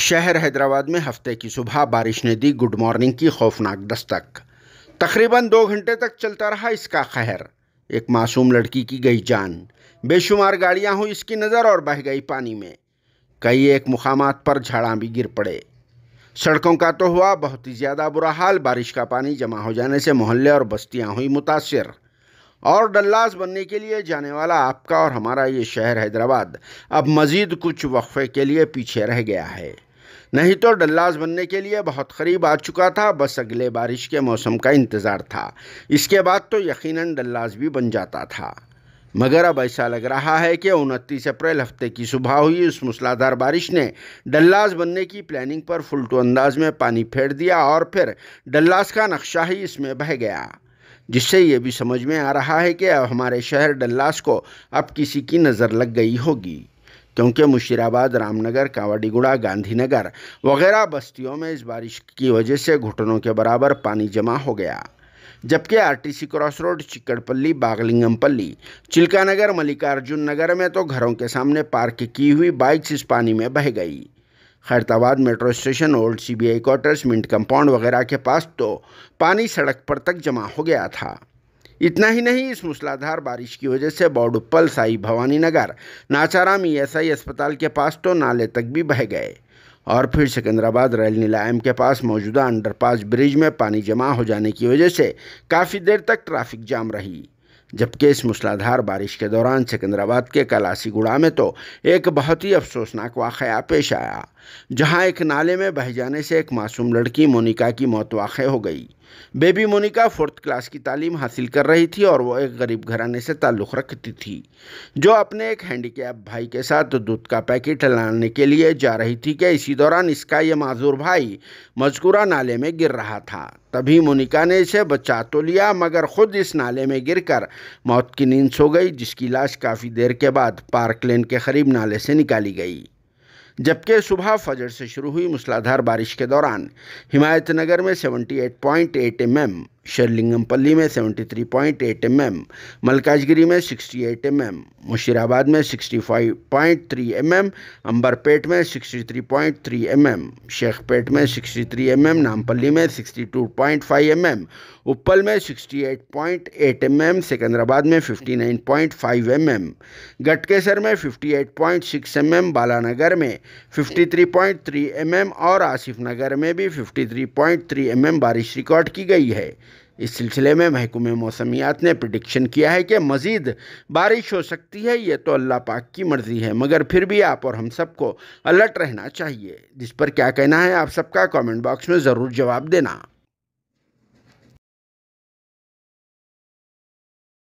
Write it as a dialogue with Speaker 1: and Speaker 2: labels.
Speaker 1: शहर हैदराबाद में हफ्ते की सुबह बारिश ने दी गुड मॉर्निंग की खौफनाक दस्तक तकरीबन दो घंटे तक चलता रहा इसका कहर एक मासूम लड़की की गई जान बेशुमार गाड़ियां हुई इसकी नज़र और बह गई पानी में कई एक मुकाम पर झाड़ा भी गिर पड़े सड़कों का तो हुआ बहुत ही ज़्यादा बुरा हाल बारिश का पानी जमा हो जाने से मोहल्ले और बस्तियाँ हुई मुतासर और डल्लास बनने के लिए जाने वाला आपका और हमारा ये शहर हैदराबाद अब मज़ीद कुछ वक्फे के लिए पीछे रह गया है नहीं तो डल्लास बनने के लिए बहुत करीब आ चुका था बस अगले बारिश के मौसम का इंतज़ार था इसके बाद तो यकीनन डल्लास भी बन जाता था मगर अब ऐसा लग रहा है कि उनतीस अप्रैल हफ्ते की सुबह हुई उस मूसलाधार बारिश ने डल्लास बनने की प्लानिंग पर फुलटू अंदाज में पानी फेर दिया और फिर डल्लास का नक्शा ही इसमें बह गया जिससे ये भी समझ में आ रहा है कि अब हमारे शहर डल्लास को अब किसी की नज़र लग गई होगी क्योंकि मुशीराबाद रामनगर कावाडीगुड़ा गांधीनगर वगैरह बस्तियों में इस बारिश की वजह से घुटनों के बराबर पानी जमा हो गया जबकि RTC cross road Chikkadpally Bagalingampally Chilkanagar Mallikarjuna Nagar में तो घरों के सामने पार्क की हुई बाइक्स इस पानी में बह गई Khairatabad metro station old CBI quarters mint compound वगैरह के पास तो पानी सड़क पर तक जमा हो गया था इतना ही नहीं इस मूसलाधार बारिश की वजह से बॉडुप्पल साई भवानी नगर नाचाराम ईएसआई अस्पताल के पास तो नाले तक भी बह गए और फिर सिकंदराबाद रेल निलायम के पास मौजूदा अंडरपास ब्रिज में पानी जमा हो जाने की वजह से काफ़ी देर तक ट्रैफिक जाम रही जबकि इस मूसलाधार बारिश के दौरान सिकंदराबाद के कलासीगुड़ा में तो एक बहुत ही अफसोसनाक वाक़ पेश आया जहां एक नाले में बह जाने से एक मासूम लड़की मोनिका की मौत वाक़ हो गई बेबी मोनिका फोर्थ क्लास की तालीम हासिल कर रही थी और वो एक गरीब घराने से ताल्लुक़ रखती थी जो अपने एक हैंडीकैप भाई के साथ दूध का पैकेट लाने के लिए जा रही थी कि इसी दौरान इसका ये माजूर भाई मजकूरा नाले में गिर रहा था तभी मोनिका ने इसे बचा तो लिया मगर खुद इस नाले में गिरकर मौत की नींद सो गई जिसकी लाश काफ़ी देर के बाद पार्क लेन के करीब नाले से निकाली गई जबकि सुबह फजर से शुरू हुई मूसलाधार बारिश के दौरान हिमायतनगर में 78.8 eight point eight M M Serilingampally में 73.8 point eight M M Malkajgiri में 68 एट एम एम मुशीराबाद में 65.3 पॉइंट एम एम अंबरपेट में 63.3 पॉइंट एम एम शेखपेट में 63 थ्री एम एम नामपल्ली में 62.5 पॉइंट एम एम उपल में 68.8 पॉइंट एम एम सिकंदराबाद में 59.5 पॉइंट एम एम गटकेसर में 58.6 पॉइंट एम एम बालानगर में 53.3 पॉइंट एम एम और आसिफ नगर में भी 53.3 पॉइंट एम एम बारिश रिकॉर्ड की गई है इस सिलसिले में महकुम मौसमियात ने प्रडिक्शन किया है कि मज़ीद बारिश हो सकती है ये तो अल्लाह पाक की मर्ज़ी है मगर फिर भी आप और हम सबको अलर्ट रहना चाहिए जिस पर क्या कहना है आप सबका कमेंट बॉक्स में ज़रूर जवाब देना